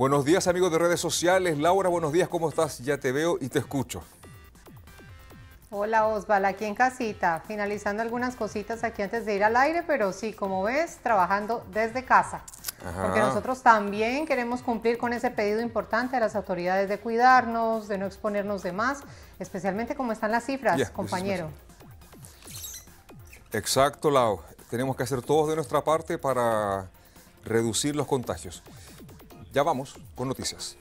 Buenos días amigos de redes sociales. Laura, buenos días, ¿cómo estás? Ya te veo y te escucho. Hola Osval, aquí en casita, finalizando algunas cositas aquí antes de ir al aire, pero sí, como ves, trabajando desde casa. Porque nosotros también queremos cumplir con ese pedido importante a las autoridades de cuidarnos, de no exponernos de más, especialmente como están las cifras, compañero. Exacto, Lau. Tenemos que hacer todos de nuestra parte para reducir los contagios. Ya vamos con noticias.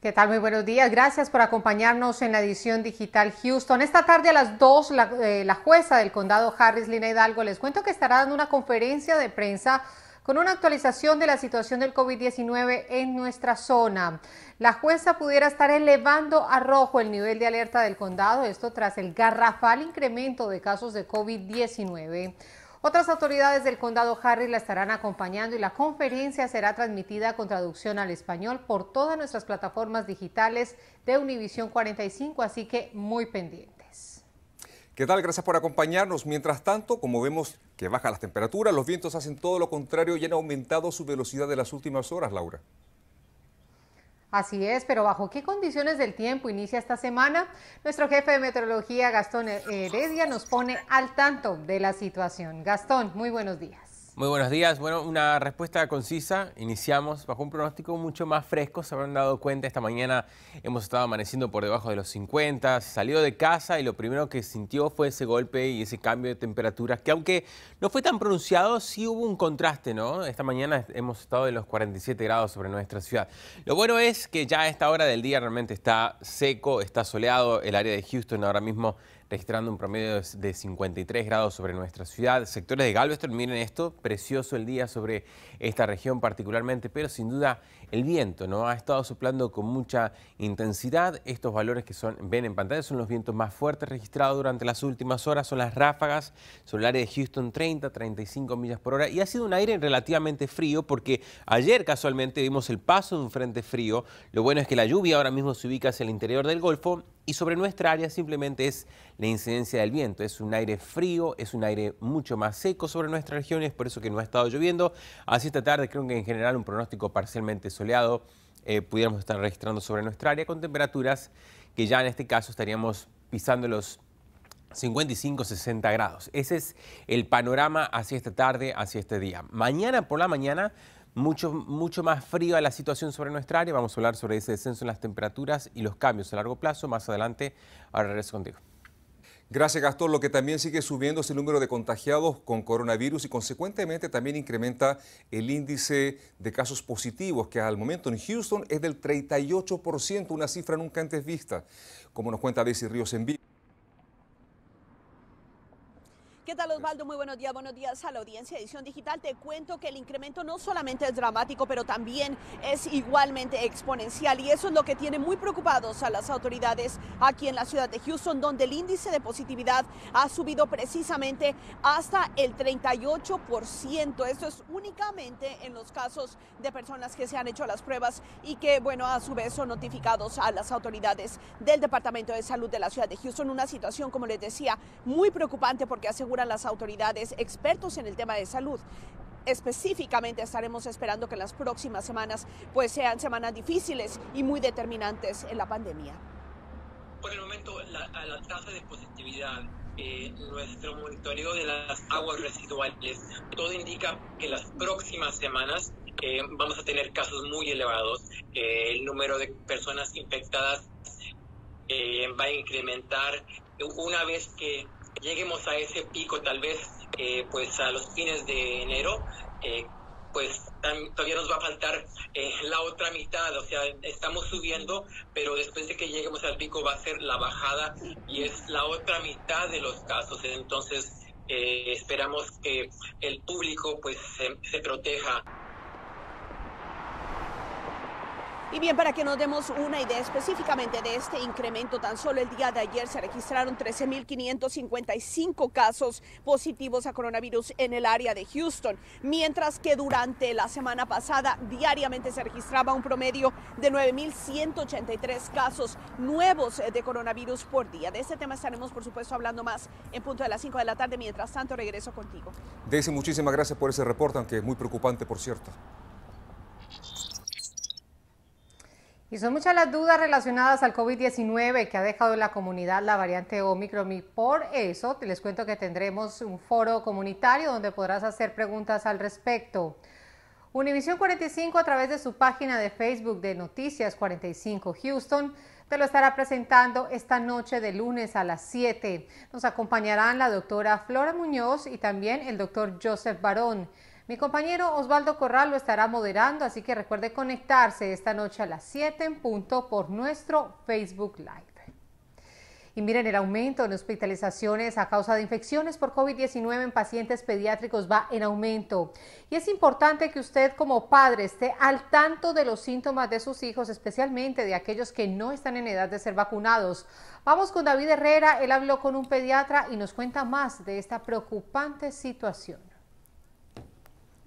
¿Qué tal? Muy buenos días. Gracias por acompañarnos en la edición digital Houston. Esta tarde a las 2, eh, la, jueza del condado Harris, Lina Hidalgo, les cuento que estará dando una conferencia de prensa con una actualización de la situación del COVID-19 en nuestra zona. La jueza pudiera estar elevando a rojo el nivel de alerta del condado, esto tras el garrafal incremento de casos de COVID-19. Otras autoridades del condado Harris la estarán acompañando y la conferencia será transmitida con traducción al español por todas nuestras plataformas digitales de Univisión 45, así que muy pendientes. ¿Qué tal? Gracias por acompañarnos. Mientras tanto, como vemos que baja las temperaturas, los vientos hacen todo lo contrario y han aumentado su velocidad de las últimas horas, Laura. Así es, pero ¿bajo qué condiciones del tiempo inicia esta semana? Nuestro jefe de meteorología, Gastón Heredia, nos pone al tanto de la situación. Gastón, muy buenos días. Muy buenos días. Bueno, una respuesta concisa. Iniciamos bajo un pronóstico mucho más fresco. Se habrán dado cuenta, esta mañana hemos estado amaneciendo por debajo de los 50. Salió de casa y lo primero que sintió fue ese golpe y ese cambio de temperaturas, que aunque no fue tan pronunciado, sí hubo un contraste, ¿no? Esta mañana hemos estado en los 47 grados sobre nuestra ciudad. Lo bueno es que ya a esta hora del día realmente está seco, está soleado. El área de Houston ahora mismo registrando un promedio de 53 grados sobre nuestra ciudad. Sectores de Galveston, miren esto, precioso el día sobre esta región particularmente, pero sin duda el viento ¿no? ha estado soplando con mucha intensidad. Estos valores que son, ven en pantalla son los vientos más fuertes registrados durante las últimas horas, son las ráfagas son el área de Houston 30, 35 millas por hora y ha sido un aire relativamente frío porque ayer casualmente vimos el paso de un frente frío. Lo bueno es que la lluvia ahora mismo se ubica hacia el interior del Golfo y sobre nuestra área simplemente es la incidencia del viento. Es un aire frío, es un aire mucho más seco sobre nuestra región, es por eso que no ha estado lloviendo. Así esta tarde creo que en general un pronóstico parcialmente soleado eh, pudiéramos estar registrando sobre nuestra área con temperaturas que ya en este caso estaríamos pisando los 55, 60 grados. Ese es el panorama hacia esta tarde, hacia este día. Mañana por la mañana mucho, mucho más fría la situación sobre nuestra área. Vamos a hablar sobre ese descenso en las temperaturas y los cambios a largo plazo. Más adelante, ahora regreso contigo. Gracias, Gastón. Lo que también sigue subiendo es el número de contagiados con coronavirus y, consecuentemente, también incrementa el índice de casos positivos, que al momento en Houston es del 38%, una cifra nunca antes vista, como nos cuenta Daisy Ríos en ¿Qué tal Osvaldo? Muy buenos días, buenos días a la audiencia de Edición Digital. Te cuento que el incremento no solamente es dramático, pero también es igualmente exponencial y eso es lo que tiene muy preocupados a las autoridades aquí en la ciudad de Houston, donde el índice de positividad ha subido precisamente hasta el 38%. Esto es únicamente en los casos de personas que se han hecho las pruebas y que, bueno, a su vez son notificados a las autoridades del Departamento de Salud de la ciudad de Houston. Una situación, como les decía, muy preocupante porque asegura a las autoridades, expertos en el tema de salud específicamente estaremos esperando que las próximas semanas pues sean semanas difíciles y muy determinantes en la pandemia. Por el momento, la, la tasa de positividad, eh, nuestro monitoreo de las aguas residuales, todo indica que las próximas semanas eh, vamos a tener casos muy elevados. Eh, el número de personas infectadas va a incrementar una vez que lleguemos a ese pico tal vez eh, pues a los fines de enero, eh, pues todavía nos va a faltar eh, la otra mitad, o sea, estamos subiendo, pero después de que lleguemos al pico va a ser la bajada y es la otra mitad de los casos, entonces esperamos que el público pues se proteja y bien, para que nos demos una idea específicamente de este incremento, tan solo el día de ayer se registraron 13.555 casos positivos a coronavirus en el área de Houston, mientras que durante la semana pasada diariamente se registraba un promedio de 9.183 casos nuevos eh, de coronavirus por día. De este tema estaremos, por supuesto, hablando más en punto de las 5 de la tarde. Mientras tanto, regreso contigo. Daisy, muchísimas gracias por ese reporte, aunque muy preocupante, por cierto. Y son muchas las dudas relacionadas al COVID-19 que ha dejado en la comunidad la variante Omicron por eso les cuento que tendremos un foro comunitario donde podrás hacer preguntas al respecto. Univisión 45 a través de su página de Facebook de Noticias 45 Houston te lo estará presentando esta noche de lunes a las 7. Nos acompañarán la doctora Flora Muñoz y también el doctor Joseph Barón. Mi compañero Osvaldo Corral lo estará moderando, así que recuerde conectarse esta noche a las 7 en punto por nuestro Facebook Live. Y miren, el aumento en hospitalizaciones a causa de infecciones por COVID-19 en pacientes pediátricos va en aumento. Y es importante que usted como padre esté al tanto de los síntomas de sus hijos, especialmente de aquellos que no están en edad de ser vacunados. Vamos con David Herrera, él habló con un pediatra y nos cuenta más de esta preocupante situación.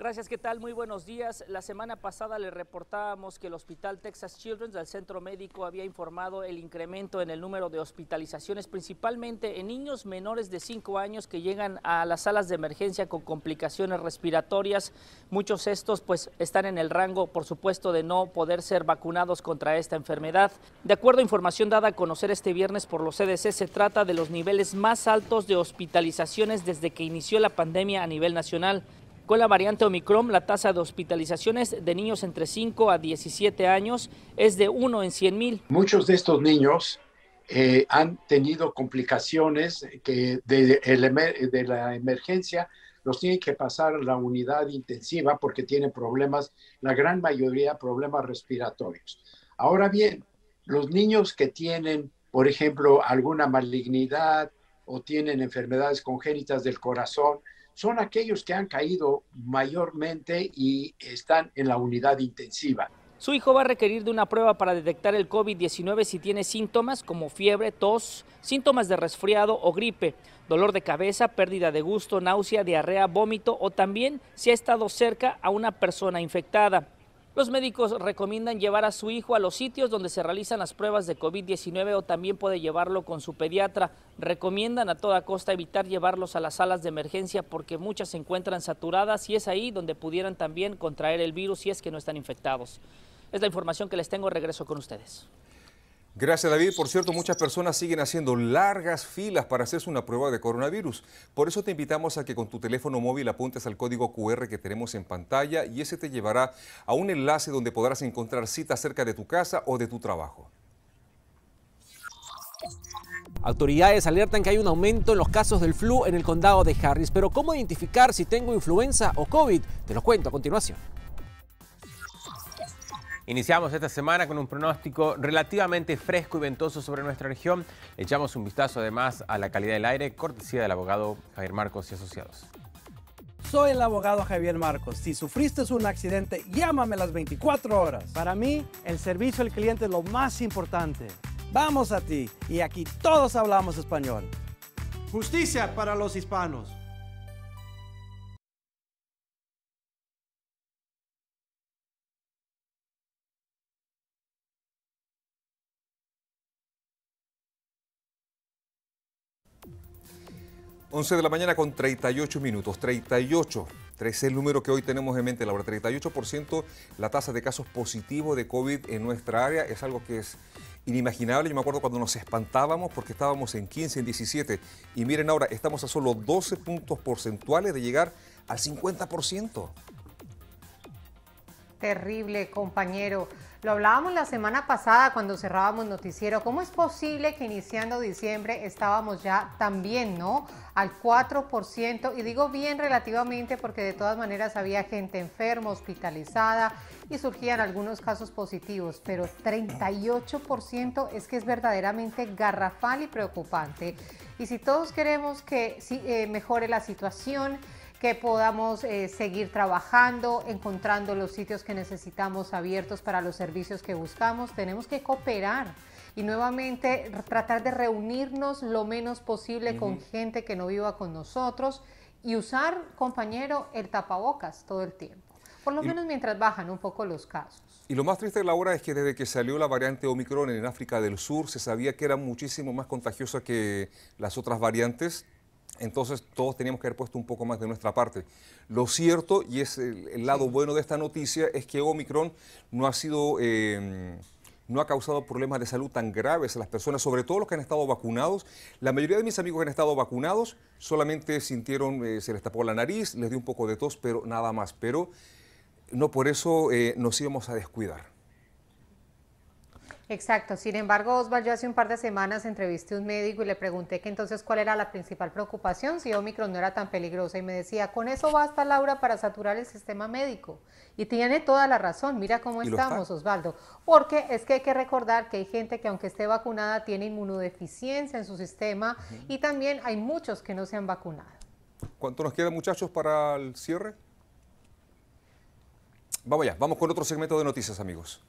Gracias, ¿qué tal? Muy buenos días. La semana pasada le reportábamos que el Hospital Texas Children's del Centro Médico había informado el incremento en el número de hospitalizaciones, principalmente en niños menores de 5 años que llegan a las salas de emergencia con complicaciones respiratorias. Muchos estos pues están en el rango, por supuesto, de no poder ser vacunados contra esta enfermedad. De acuerdo a información dada a conocer este viernes por los CDC, se trata de los niveles más altos de hospitalizaciones desde que inició la pandemia a nivel nacional. Con la variante Omicron, la tasa de hospitalizaciones de niños entre 5 a 17 años es de 1 en 100 mil. Muchos de estos niños eh, han tenido complicaciones que de, de la emergencia los tienen que pasar a la unidad intensiva porque tienen problemas, la gran mayoría problemas respiratorios. Ahora bien, los niños que tienen, por ejemplo, alguna malignidad o tienen enfermedades congénitas del corazón, son aquellos que han caído mayormente y están en la unidad intensiva. Su hijo va a requerir de una prueba para detectar el COVID-19 si tiene síntomas como fiebre, tos, síntomas de resfriado o gripe, dolor de cabeza, pérdida de gusto, náusea, diarrea, vómito o también si ha estado cerca a una persona infectada. Los médicos recomiendan llevar a su hijo a los sitios donde se realizan las pruebas de COVID-19 o también puede llevarlo con su pediatra. Recomiendan a toda costa evitar llevarlos a las salas de emergencia porque muchas se encuentran saturadas y es ahí donde pudieran también contraer el virus si es que no están infectados. Es la información que les tengo. Regreso con ustedes. Gracias David. Por cierto, muchas personas siguen haciendo largas filas para hacerse una prueba de coronavirus. Por eso te invitamos a que con tu teléfono móvil apuntes al código QR que tenemos en pantalla y ese te llevará a un enlace donde podrás encontrar citas cerca de tu casa o de tu trabajo. Autoridades alertan que hay un aumento en los casos del flu en el condado de Harris, pero ¿cómo identificar si tengo influenza o COVID? Te lo cuento a continuación. Iniciamos esta semana con un pronóstico relativamente fresco y ventoso sobre nuestra región. Echamos un vistazo además a la calidad del aire, cortesía del abogado Javier Marcos y Asociados. Soy el abogado Javier Marcos. Si sufriste un accidente, llámame las 24 horas. Para mí, el servicio al cliente es lo más importante. Vamos a ti y aquí todos hablamos español. Justicia para los hispanos. 11 de la mañana con 38 minutos. 38. Es el número que hoy tenemos en mente, Laura. 38% la tasa de casos positivos de COVID en nuestra área es algo que es inimaginable. Yo me acuerdo cuando nos espantábamos porque estábamos en 15, en 17. Y miren ahora, estamos a solo 12 puntos porcentuales de llegar al 50%. Terrible, compañero. Lo hablábamos la semana pasada cuando cerrábamos noticiero. ¿Cómo es posible que iniciando diciembre estábamos ya también, ¿no? Al 4%, y digo bien relativamente porque de todas maneras había gente enferma, hospitalizada y surgían algunos casos positivos, pero 38% es que es verdaderamente garrafal y preocupante. Y si todos queremos que eh, mejore la situación, que podamos eh, seguir trabajando, encontrando los sitios que necesitamos abiertos para los servicios que buscamos. Tenemos que cooperar y nuevamente tratar de reunirnos lo menos posible con gente que no viva con nosotros y usar, compañero, el tapabocas todo el tiempo. Por lo menos mientras bajan un poco los casos. Y lo más triste de la hora es que desde que salió la variante Omicron en África del Sur se sabía que era muchísimo más contagiosa que las otras variantes entonces todos teníamos que haber puesto un poco más de nuestra parte. Lo cierto, y es el, lado bueno de esta noticia, es que Omicron no ha sido... Em, no ha causado problemas de salud tan graves a las personas, sobre todo los que han estado vacunados. La mayoría de mis amigos que han estado vacunados solamente sintieron, eh, se les tapó la nariz, les dio un poco de tos, pero nada más. Pero no por eso eh, nos íbamos a descuidar. Exacto, sin embargo, Osvaldo, yo hace un par de semanas entrevisté a un médico y le pregunté que entonces cuál era la principal preocupación si Omicron no era tan peligrosa y me decía, con eso basta Laura para saturar el sistema médico. Y tiene toda la razón, mira cómo estamos, Osvaldo, porque es que hay que recordar que hay gente que aunque esté vacunada tiene inmunodeficiencia en su sistema y también hay muchos que no se han vacunado. ¿Cuánto nos queda muchachos para el cierre? Vamos ya, vamos con otro segmento de noticias amigos.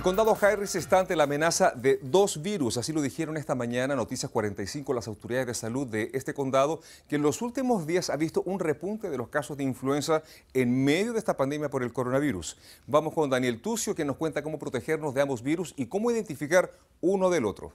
El condado Harris está ante la amenaza de dos virus, así lo dijeron esta mañana Noticias 45 las autoridades de salud de este condado, que en los últimos días ha visto un repunte de los casos de influenza en medio de esta pandemia por el coronavirus. Vamos con Daniel Tucio, que nos cuenta cómo protegernos de ambos virus y cómo identificar uno del otro.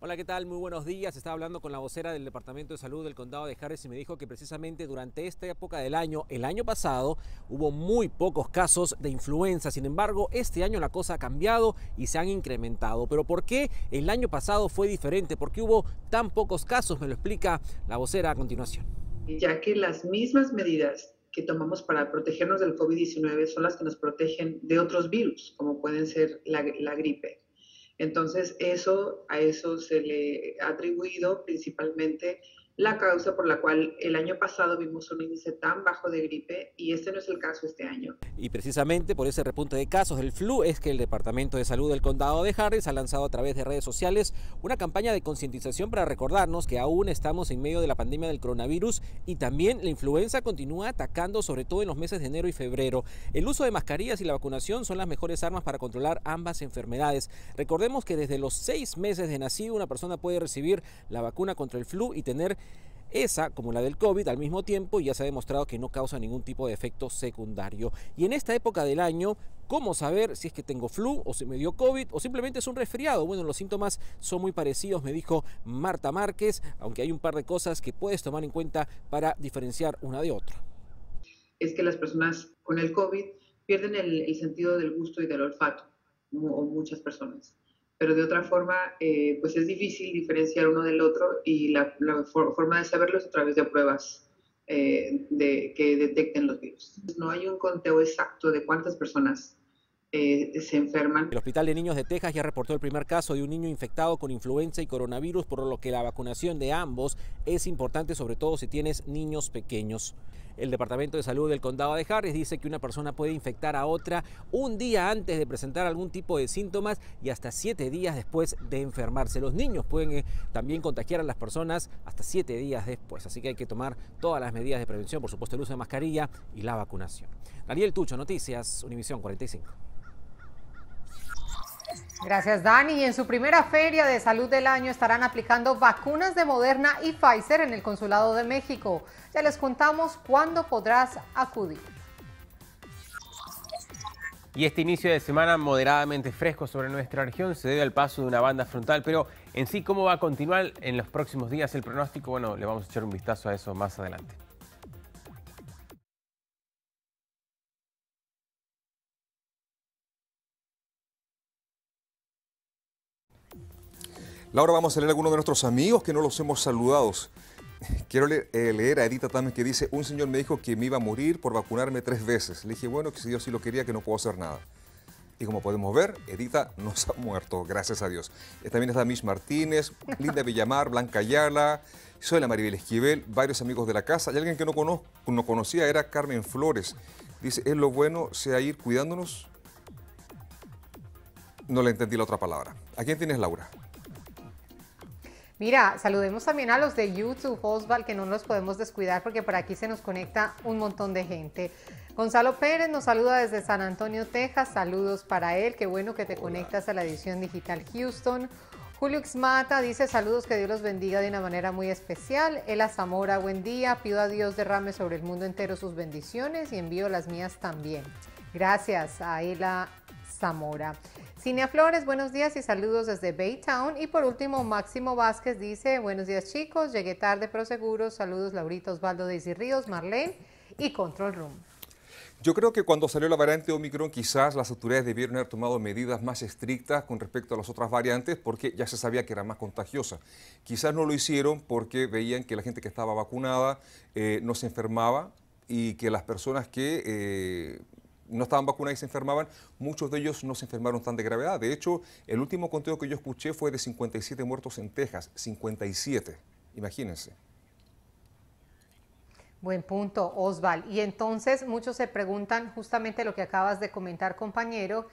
Hola, ¿qué tal? Muy buenos días. Estaba hablando con la vocera del Departamento de Salud del Condado de Harris y me dijo que precisamente durante esta época del año, el año pasado, hubo muy pocos casos de influenza. Sin embargo, este año la cosa ha cambiado y se han incrementado. Pero ¿por qué el año pasado fue diferente? ¿Por qué hubo tan pocos casos? Me lo explica la vocera a continuación. Ya que las mismas medidas que tomamos para protegernos del COVID-19 son las que nos protegen de otros virus, como pueden ser la, la gripe entonces, eso, a eso se le ha atribuido principalmente la causa por la cual el año pasado vimos un índice tan bajo de gripe y este no es el caso este año. Y precisamente por ese repunte de casos del flu es que el Departamento de Salud del Condado de Harris ha lanzado a través de redes sociales una campaña de concientización para recordarnos que aún estamos en medio de la pandemia del coronavirus y también la influenza continúa atacando sobre todo en los meses de enero y febrero. El uso de mascarillas y la vacunación son las mejores armas para controlar ambas enfermedades. Recordemos que desde los seis meses de nacido una persona puede recibir la vacuna contra el flu y tener esa, como la del COVID, al mismo tiempo ya se ha demostrado que no causa ningún tipo de efecto secundario. Y en esta época del año, ¿cómo saber si es que tengo flu o si me dio COVID o simplemente es un resfriado? Bueno, los síntomas son muy parecidos, me dijo Marta Márquez, aunque hay un par de cosas que puedes tomar en cuenta para diferenciar una de otra. Es que las personas con el COVID pierden el, sentido del gusto y del olfato, o muchas personas pero de otra forma, eh, pues es difícil diferenciar uno del otro y la, forma de saberlo es a través de pruebas eh, de, que detecten los virus. No hay un conteo exacto de cuántas personas eh, se enferman. El Hospital de Niños de Texas ya reportó el primer caso de un niño infectado con influenza y coronavirus, por lo que la vacunación de ambos es importante, sobre todo si tienes niños pequeños el Departamento de Salud del Condado de Harris dice que una persona puede infectar a otra un día antes de presentar algún tipo de síntomas y hasta siete días después de enfermarse. Los niños pueden eh, también contagiar a las personas hasta siete días después, así que hay que tomar todas las medidas de prevención, por supuesto el uso de mascarilla y la vacunación. Daniel Tucho, Noticias, Univisión 45. Gracias, Dani. en su primera feria de salud del año estarán aplicando vacunas de Moderna y Pfizer en el Consulado de México. Ya les contamos cuándo podrás acudir. Y este inicio de semana moderadamente fresco sobre nuestra región se debe al paso de una banda frontal, pero en sí, ¿cómo va a continuar en los próximos días el pronóstico? Bueno, le vamos a echar un vistazo a eso más adelante. Laura, vamos a leer a algunos de nuestros amigos que no los hemos saludado. Quiero eh, leer, a Edita también que dice, un señor me dijo que me iba a morir por vacunarme tres veces. Le dije, bueno, que si Dios sí lo quería, que no puedo hacer nada. Y como podemos ver, Edita no se ha muerto, gracias a Dios. Eh, también está Miss Martínez, Linda Villamar, Blanca Ayala, soy la Maribel Esquivel, varios amigos de la casa. Y alguien que no, no conocía era Carmen Flores. Dice, es lo bueno, sea ir cuidándonos. No le entendí la otra palabra. ¿A quién tienes, Laura? Mira, saludemos también a los de YouTube, Osvald, que no nos podemos descuidar porque por aquí se nos conecta un montón de gente. Gonzalo Pérez nos saluda desde San Antonio, Texas. Saludos para él. Qué bueno que te conectas a la edición digital Houston. Julio Xmata dice saludos, que Dios los bendiga de una manera muy especial. Ela Zamora, buen día. Pido a Dios derrame sobre el mundo entero sus bendiciones y envío las mías también. Gracias a Ela Zamora. Cinia Flores, buenos días y saludos desde Baytown. Y por último, Máximo Vázquez dice, buenos días chicos, llegué tarde pero seguro, saludos Laurita, Osvaldo, de Ríos, Marlene y Control Room. Yo creo que cuando salió la variante Omicron quizás las autoridades debieron haber tomado medidas más estrictas con respecto a las otras variantes porque ya se sabía que era más contagiosa. Quizás no lo hicieron porque veían que la gente que estaba vacunada eh, no se enfermaba y que las personas que eh, no estaban vacunados y se enfermaban, muchos de ellos no se enfermaron tan de gravedad. De hecho, el último conteo que yo escuché fue de 57 muertos en Texas, 57, imagínense. Buen punto, Osval. Y entonces muchos se preguntan justamente lo que acabas de comentar, compañero,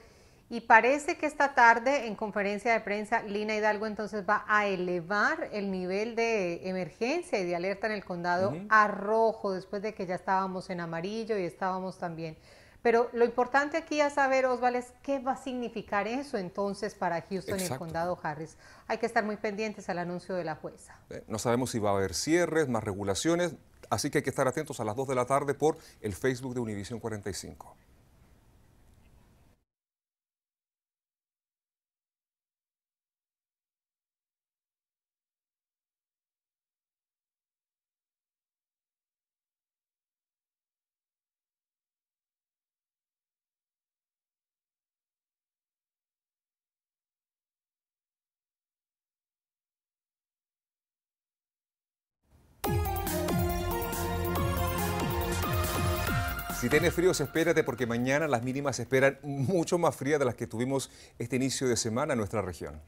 y parece que esta tarde en conferencia de prensa Lina Hidalgo entonces va a elevar el nivel de emergencia y de alerta en el condado a rojo, después de que ya estábamos en amarillo y estábamos también pero lo importante aquí a saber, Osvaldo, es qué va a significar eso entonces para Houston y el condado Harris. Hay que estar muy pendientes al anuncio de la jueza. Eh, no sabemos si va a haber cierres, más regulaciones, así que hay que estar atentos a las 2 de la tarde por el Facebook de Univision 45. Si tienes frío, espérate porque mañana las mínimas esperan mucho más frías de las que tuvimos este inicio de semana en nuestra región.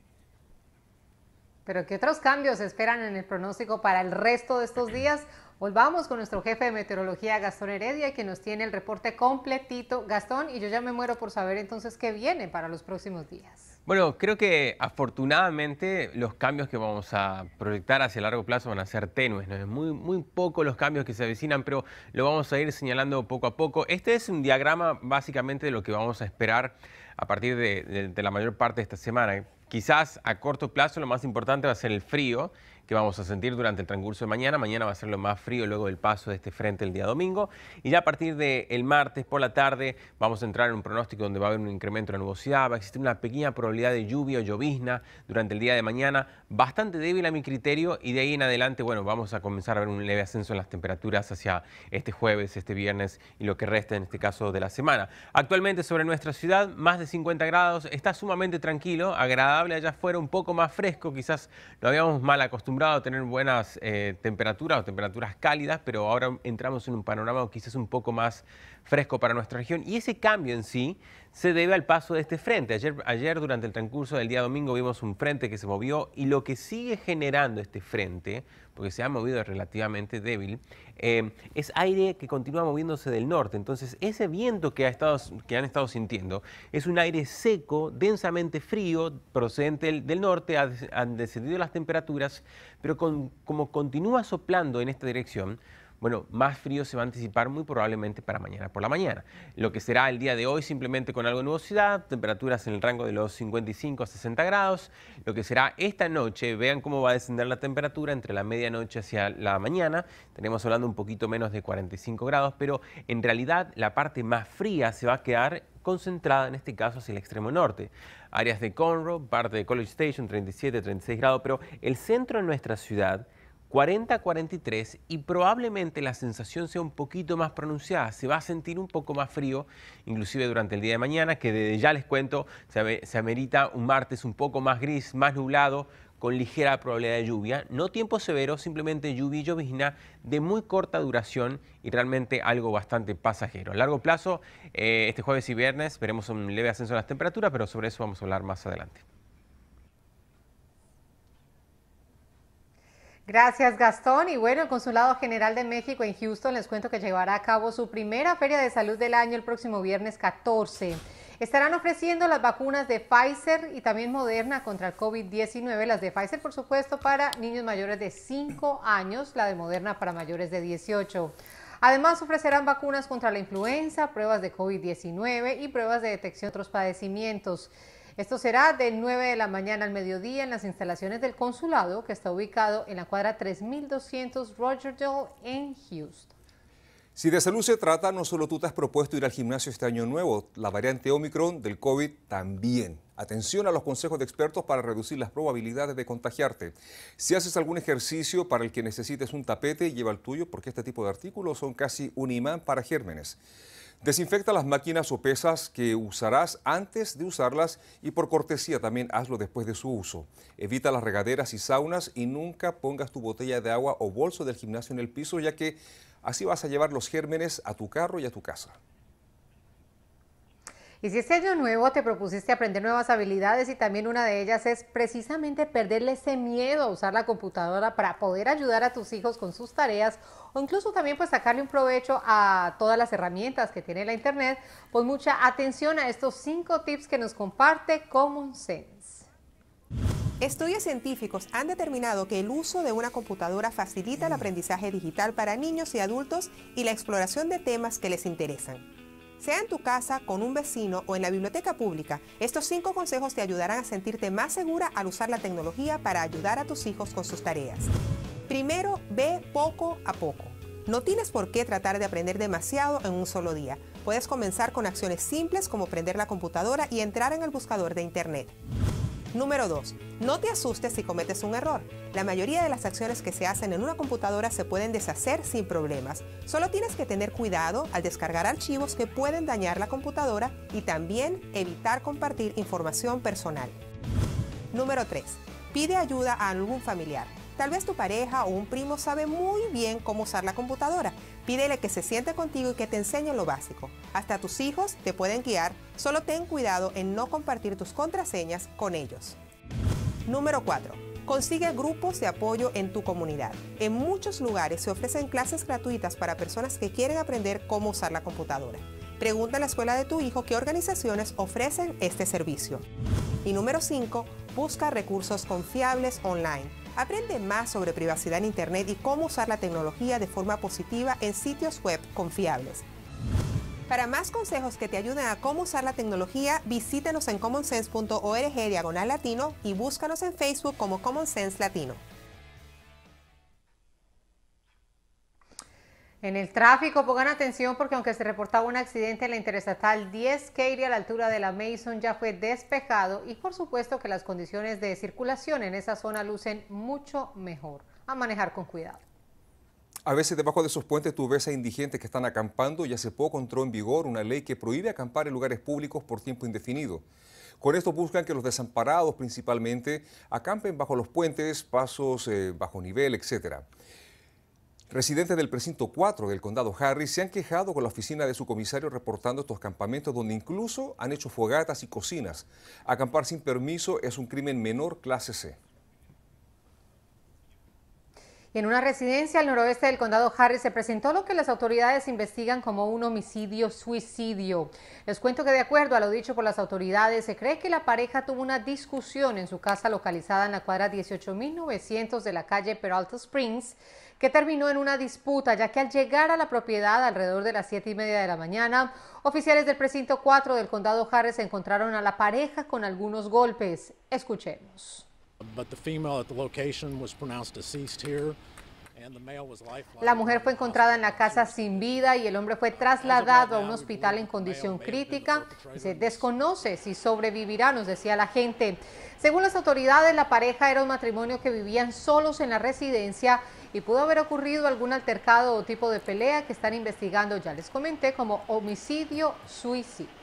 Pero ¿qué otros cambios esperan en el pronóstico para el resto de estos días? Volvamos con nuestro jefe de meteorología, Gastón Heredia, que nos tiene el reporte completito. Gastón, y yo ya me muero por saber entonces qué viene para los próximos días. Bueno, creo que afortunadamente los cambios que vamos a proyectar hacia largo plazo van a ser tenues, Es muy, muy poco los cambios que se avecinan, pero lo vamos a ir señalando poco a poco. Este es un diagrama básicamente de lo que vamos a esperar a partir de la mayor parte de esta semana. Quizás a corto plazo lo más importante va a ser el frío que vamos a sentir durante el transcurso de mañana. Mañana va a ser lo más frío luego del paso de este frente el día domingo. Y ya a partir del martes por la tarde vamos a entrar en un pronóstico donde va a haber un incremento de la nubosidad, va a existir una pequeña probabilidad de lluvia o llovizna durante el día de mañana, bastante débil a mi criterio. Y de ahí en adelante, bueno, vamos a comenzar a ver un leve ascenso en las temperaturas hacia este jueves, este viernes y lo que resta en este caso de la semana. Actualmente sobre nuestra ciudad, más de 50 grados, está sumamente tranquilo, agradable allá afuera, un poco más fresco, quizás lo habíamos mal acostumbrado tener buenas eh, temperaturas o temperaturas cálidas, pero ahora entramos en un panorama quizás un poco más fresco para nuestra región. Y ese cambio en sí se debe al paso de este frente. Ayer, ayer durante el transcurso del día domingo vimos un frente que se movió y lo que sigue generando este frente, porque se ha movido relativamente débil, eh, es aire que continúa moviéndose del norte. Entonces ese viento que, ha estado, que han estado sintiendo es un aire seco, densamente frío, procedente del, norte, han descendido las temperaturas, pero como continúa soplando en esta dirección, bueno, más frío se va a anticipar muy probablemente para mañana por la mañana. Lo que será el día de hoy simplemente con algo de nubosidad, temperaturas en el rango de los 55 a 60 grados. Lo que será esta noche, vean cómo va a descender la temperatura entre la medianoche hacia la mañana. Tenemos hablando un poquito menos de 45 grados, pero en realidad la parte más fría se va a quedar concentrada en este caso hacia el extremo norte. Áreas de Conroe, parte de College Station, 37, 36 grados, pero el centro de nuestra ciudad 40-43 y probablemente la sensación sea un poquito más pronunciada, se va a sentir un poco más frío, inclusive durante el día de mañana, que desde ya les cuento, se, amerita un martes un poco más gris, más nublado, con ligera probabilidad de lluvia, no tiempo severo, simplemente lluvia y llovizna de muy corta duración y realmente algo bastante pasajero. A largo plazo, eh, este jueves y viernes veremos un leve ascenso de las temperaturas, pero sobre eso vamos a hablar más adelante. Gracias Gastón. Y bueno, el Consulado General de México en Houston les cuento que llevará a cabo su primera feria de salud del año el próximo viernes 14. Estarán ofreciendo las vacunas de Pfizer y también Moderna contra el COVID-19. Las de Pfizer, por supuesto, para niños mayores de 5 años, la de Moderna para mayores de 18. Además, ofrecerán vacunas contra la influenza, pruebas de COVID-19 y pruebas de detección de otros padecimientos. Esto será de 9 de la mañana al mediodía en las instalaciones del consulado que está ubicado en la cuadra 3200 Rogerdale en Houston. Si de salud se trata, no solo tú te has propuesto ir al gimnasio este año nuevo, la variante Omicron del COVID también. Atención a los consejos de expertos para reducir las probabilidades de contagiarte. Si haces algún ejercicio para el que necesites un tapete, lleva el tuyo porque este tipo de artículos son casi un imán para gérmenes. Desinfecta las máquinas o pesas que usarás antes de usarlas y por cortesía también hazlo después de su uso. Evita las regaderas y saunas y nunca pongas tu botella de agua o bolso del gimnasio en el piso ya que así vas a llevar los gérmenes a tu carro y a tu casa. Y si este año nuevo te propusiste aprender nuevas habilidades y también una de ellas es precisamente perderle ese miedo a usar la computadora para poder ayudar a tus hijos con sus tareas o incluso también pues sacarle un provecho a todas las herramientas que tiene la internet, pues mucha atención a estos cinco tips que nos comparte Common Sense. Estudios científicos han determinado que el uso de una computadora facilita el aprendizaje digital para niños y adultos y la exploración de temas que les interesan. Sea en tu casa, con un vecino o en la biblioteca pública, estos cinco consejos te ayudarán a sentirte más segura al usar la tecnología para ayudar a tus hijos con sus tareas. Primero, ve poco a poco. No tienes por qué tratar de aprender demasiado en un solo día. Puedes comenzar con acciones simples como prender la computadora y entrar en el buscador de Internet. Número 2. No te asustes si cometes un error. La mayoría de las acciones que se hacen en una computadora se pueden deshacer sin problemas. Solo tienes que tener cuidado al descargar archivos que pueden dañar la computadora y también evitar compartir información personal. Número 3. Pide ayuda a algún familiar. Tal vez tu pareja o un primo sabe muy bien cómo usar la computadora. Pídele que se siente contigo y que te enseñe lo básico. Hasta tus hijos te pueden guiar, solo ten cuidado en no compartir tus contraseñas con ellos. Número 4. Consigue grupos de apoyo en tu comunidad. En muchos lugares se ofrecen clases gratuitas para personas que quieren aprender cómo usar la computadora. Pregunta a la escuela de tu hijo qué organizaciones ofrecen este servicio. Y número 5, busca recursos confiables online. Aprende más sobre privacidad en Internet y cómo usar la tecnología de forma positiva en sitios web confiables. Para más consejos que te ayuden a cómo usar la tecnología, visítenos en commonsense.org diagonal latino y búscanos en Facebook como commonsense Sense Latino. En el tráfico, pongan atención porque aunque se reportaba un accidente en la interestatal 10 k a la altura de la Mason ya fue despejado y por supuesto que las condiciones de circulación en esa zona lucen mucho mejor. A manejar con cuidado. A veces debajo de esos puentes tú ves a indigentes que están acampando y hace poco entró en vigor una ley que prohíbe acampar en lugares públicos por tiempo indefinido. Con esto buscan que los desamparados principalmente acampen bajo los puentes, pasos eh, bajo nivel, etcétera. Residentes del precinto 4 del condado Harris se han quejado con la oficina de su comisario reportando estos campamentos donde incluso han hecho fogatas y cocinas. Acampar sin permiso es un crimen menor clase C. En una residencia al noroeste del condado Harris se presentó lo que las autoridades investigan como un homicidio-suicidio. Les cuento que de acuerdo a lo dicho por las autoridades, se cree que la pareja tuvo una discusión en su casa localizada en la cuadra 18.900 de la calle Peralta Springs, que terminó en una disputa, ya que al llegar a la propiedad alrededor de las siete y media de la mañana, oficiales del precinto 4 del condado Harris encontraron a la pareja con algunos golpes. Escuchemos. La mujer fue encontrada en la casa sin vida y el hombre fue trasladado a un hospital en condición crítica se desconoce si sobrevivirá, nos decía la gente. Según las autoridades, la pareja era un matrimonio que vivían solos en la residencia y pudo haber ocurrido algún altercado o tipo de pelea que están investigando, ya les comenté, como homicidio-suicidio.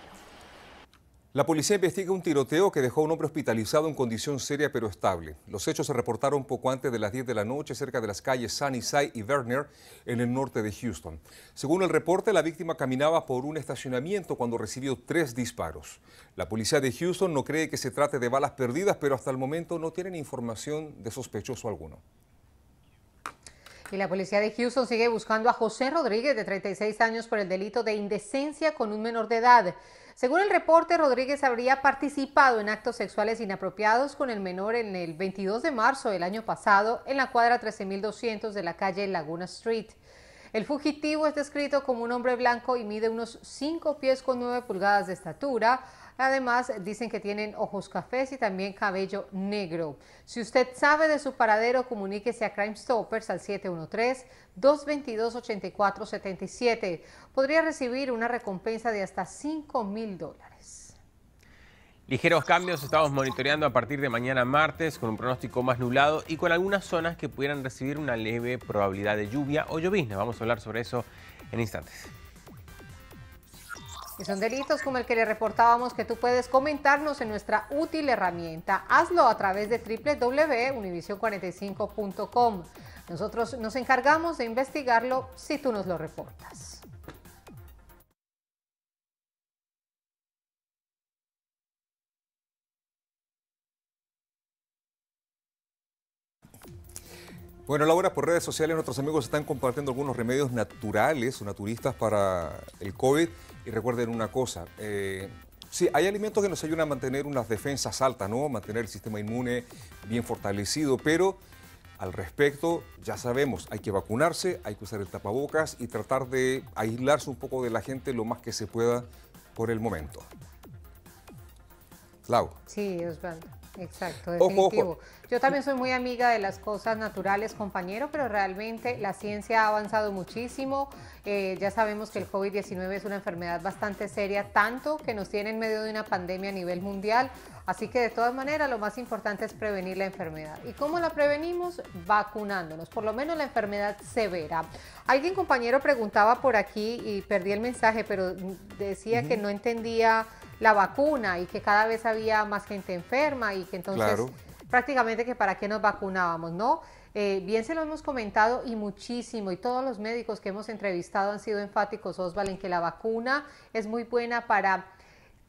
La policía investiga un tiroteo que dejó a un hombre hospitalizado en condición seria pero estable. Los hechos se reportaron poco antes de las 10 de la noche cerca de las calles Sunnyside y Werner, en el norte de Houston. Según el reporte, la víctima caminaba por un estacionamiento cuando recibió tres disparos. La policía de Houston no cree que se trate de balas perdidas, pero hasta el momento no tienen información de sospechoso alguno. Y la policía de Houston sigue buscando a José Rodríguez, de 36 años, por el delito de indecencia con un menor de edad. Según el reporte, Rodríguez habría participado en actos sexuales inapropiados con el menor en el 22 de marzo del año pasado en la cuadra 13200 de la calle Laguna Street. El fugitivo es descrito como un hombre blanco y mide unos 5 pies con 9 pulgadas de estatura, Además, dicen que tienen ojos cafés y también cabello negro. Si usted sabe de su paradero, comuníquese a Crime Stoppers al 713-222-8477. Podría recibir una recompensa de hasta 5 mil dólares. Ligeros cambios estamos monitoreando a partir de mañana martes con un pronóstico más nublado y con algunas zonas que pudieran recibir una leve probabilidad de lluvia o llovizna. Vamos a hablar sobre eso en instantes. Y son delitos como el que le reportábamos que tú puedes comentarnos en nuestra útil herramienta. Hazlo a través de www.univision45.com. Nosotros nos encargamos de investigarlo si tú nos lo reportas. Bueno, Laura, por redes sociales nuestros amigos están compartiendo algunos remedios naturales o naturistas para el COVID. Y recuerden una cosa, eh, sí, hay alimentos que nos ayudan a mantener unas defensas altas, ¿no? Mantener el sistema inmune bien fortalecido, pero al respecto ya sabemos, hay que vacunarse, hay que usar el tapabocas y tratar de aislarse un poco de la gente lo más que se pueda por el momento. Clau. Sí, Osvaldo. Exacto, definitivo. Yo también soy muy amiga de las cosas naturales, compañero, pero realmente la ciencia ha avanzado muchísimo. Eh, ya sabemos que el COVID-19 es una enfermedad bastante seria, tanto que nos tiene en medio de una pandemia a nivel mundial. Así que de todas maneras lo más importante es prevenir la enfermedad. ¿Y cómo la prevenimos? Vacunándonos, por lo menos la enfermedad severa. Alguien compañero preguntaba por aquí y perdí el mensaje, pero decía que no entendía la vacuna y que cada vez había más gente enferma y que entonces prácticamente que para qué nos vacunábamos, ¿no? Eh, bien se lo hemos comentado y muchísimo, y todos los médicos que hemos entrevistado han sido enfáticos, Osval, en que la vacuna es muy buena para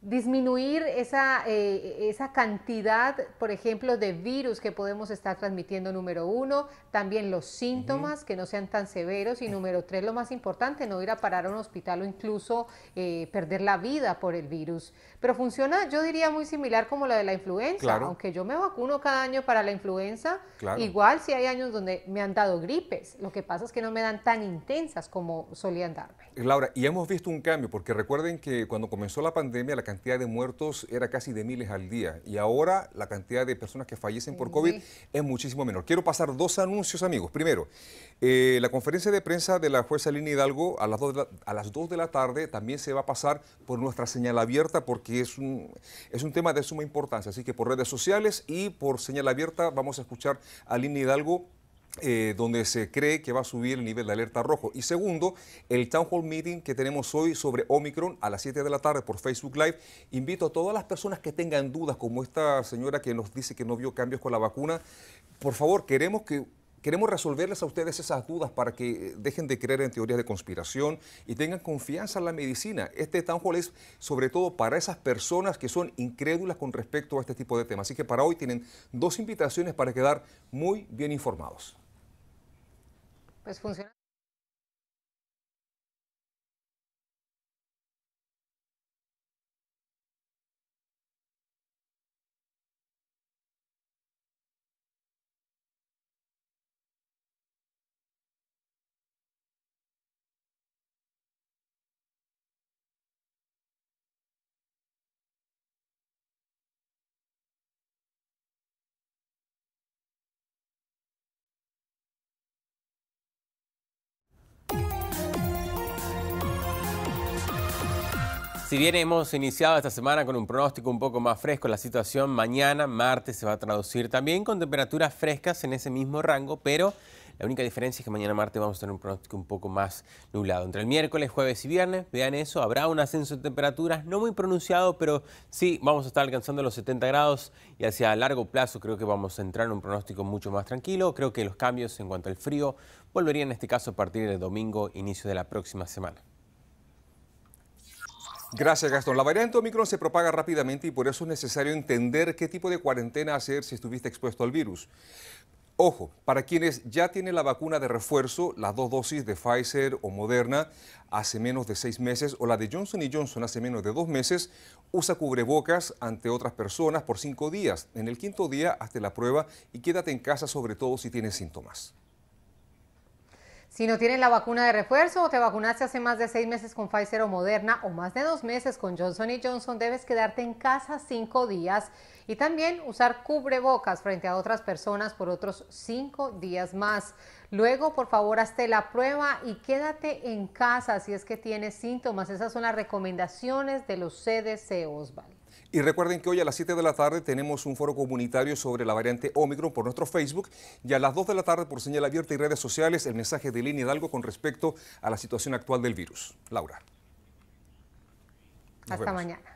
disminuir esa, eh, esa, cantidad, por ejemplo, de virus que podemos estar transmitiendo, número uno, también los síntomas que no sean tan severos y número tres, lo más importante, no ir a parar a un hospital o incluso eh, perder la vida por el virus. Pero funciona, yo diría, muy similar como la de la influenza, aunque yo me vacuno cada año para la influenza, igual si hay años donde me han dado gripes, lo que pasa es que no me dan tan intensas como solían darme. Laura, y hemos visto un cambio, porque recuerden que cuando comenzó la pandemia, cantidad de muertos era casi de miles al día y ahora la cantidad de personas que fallecen por COVID es muchísimo menor. Quiero pasar dos anuncios, amigos. Primero, eh, la conferencia de prensa de la jueza Lina Hidalgo a las, dos a las 2 de la tarde también se va a pasar por nuestra señal abierta porque es un, es un tema de suma importancia. Así que por redes sociales y por señal abierta vamos a escuchar a Lina Hidalgo eh, donde se cree que va a subir el nivel de alerta rojo. Y segundo, el town hall meeting que tenemos hoy sobre Omicron a las 7 de la tarde por Facebook Live. Invito a todas las personas que tengan dudas, como esta señora que nos dice que no vio cambios con la vacuna, por favor, queremos que queremos resolverles a ustedes esas dudas para que dejen de creer en teorías de conspiración y tengan confianza en la medicina. Este town hall es sobre todo para esas personas que son incrédulas con respecto a este tipo de temas. Así que para hoy tienen dos invitaciones para quedar muy bien informados pues funciona Si bien hemos iniciado esta semana con un pronóstico un poco más fresco, la situación mañana, martes, se va a traducir también con temperaturas frescas en ese mismo rango, pero la única diferencia es que mañana martes vamos a tener un pronóstico un poco más nublado. Entre el miércoles, jueves y viernes, vean eso, habrá un ascenso de temperaturas, no muy pronunciado, pero sí vamos a estar alcanzando los 70 grados y hacia largo plazo creo que vamos a entrar en un pronóstico mucho más tranquilo. Creo que los cambios en cuanto al frío volverían en este caso a partir del domingo, inicio de la próxima semana. Gracias, Gastón. La variante Omicron se propaga rápidamente y por eso es necesario entender qué tipo de cuarentena hacer si estuviste expuesto al virus. Ojo, para quienes ya tienen la vacuna de refuerzo, las dos dosis de Pfizer o Moderna hace menos de seis meses o la de Johnson Johnson hace menos de dos meses, usa cubrebocas ante otras personas por cinco días, en el quinto día hazte la prueba y quédate en casa sobre todo si tienes síntomas. Si no tienes la vacuna de refuerzo o te vacunaste hace más de seis meses con Pfizer o Moderna o más de dos meses con Johnson Johnson, debes quedarte en casa cinco días y también usar cubrebocas frente a otras personas por otros cinco días más. Luego, por favor, hazte la prueba y quédate en casa si es que tienes síntomas. Esas son las recomendaciones de los CDC Osvaldo. Y recuerden que hoy a las 7 de la tarde tenemos un foro comunitario sobre la variante Omicron por nuestro Facebook y a las 2 de la tarde por señal abierta y redes sociales el mensaje de Línea Hidalgo con respecto a la situación actual del virus. Laura. Hasta mañana.